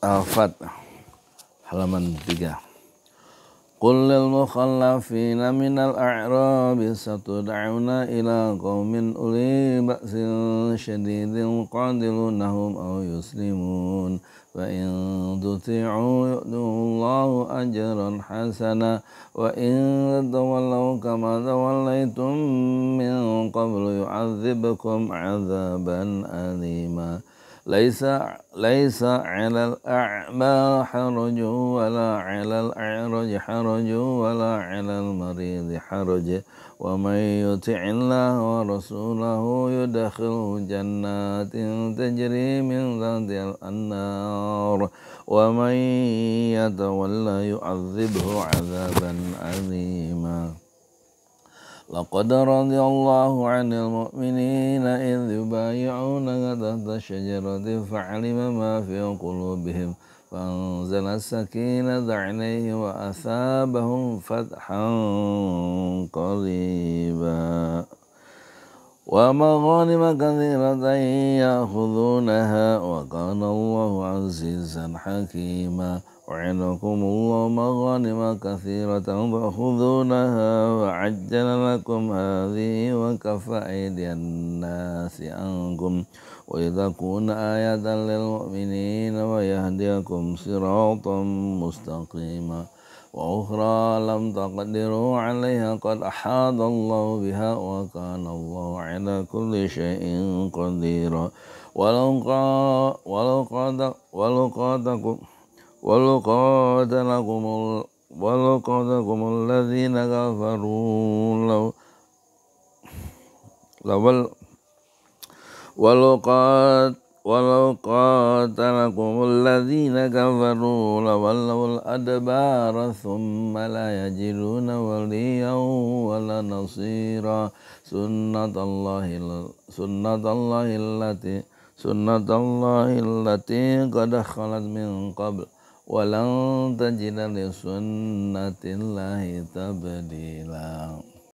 Al-Fat halaman 3 Qul lil mukhallafina minal a'rabi satud'auna ila qawmin uli ba'sin syadidin qadilunahum aw yuslimun wa in tuti'u yu'dullahu ajran hasana wa in tawallaw kama tawallaitum min qablu yu'adzibkum azaban alimah ليس ليس على الأعمى حرج ولا على الأعرج حرج ولا على المريض حرج ومن يطع الله ورسوله يدخله جنات تجري من ذات النار ومن يتولى يعذبه عذابا أليما لقد رضي الله عن المؤمنين إذ يبايعونك تحت الشجرة فعلم ما في قلوبهم فأنزل السكينة عليه وأثابهم فتحا قريبا ومغانم كثيرة يأخذونها وكان الله عزيزا حكيما وعدكم الله مغانم كثيرة تأخذونها وعجل لكم هذه وكف أيدي الناس عنكم ويتكون آية للمؤمنين ويهديكم صراطا مستقيما وأخرى لم تقدروا عليها قد أحاط الله بها وكان الله على كل شيء قديرا ولو قا ولو ولو قادكم ولو قاتلكم ولو قاتلكم الذين كفروا لو لو ولو قاتلكم ولو قاتلكم الذين كفروا لولوا الأدبار ثم لا يجدون وليا ولا نصيرا سنة الله سنة الله التي سنة الله التي قد خلت من قبل ولن تجد لسنة الله تبديلا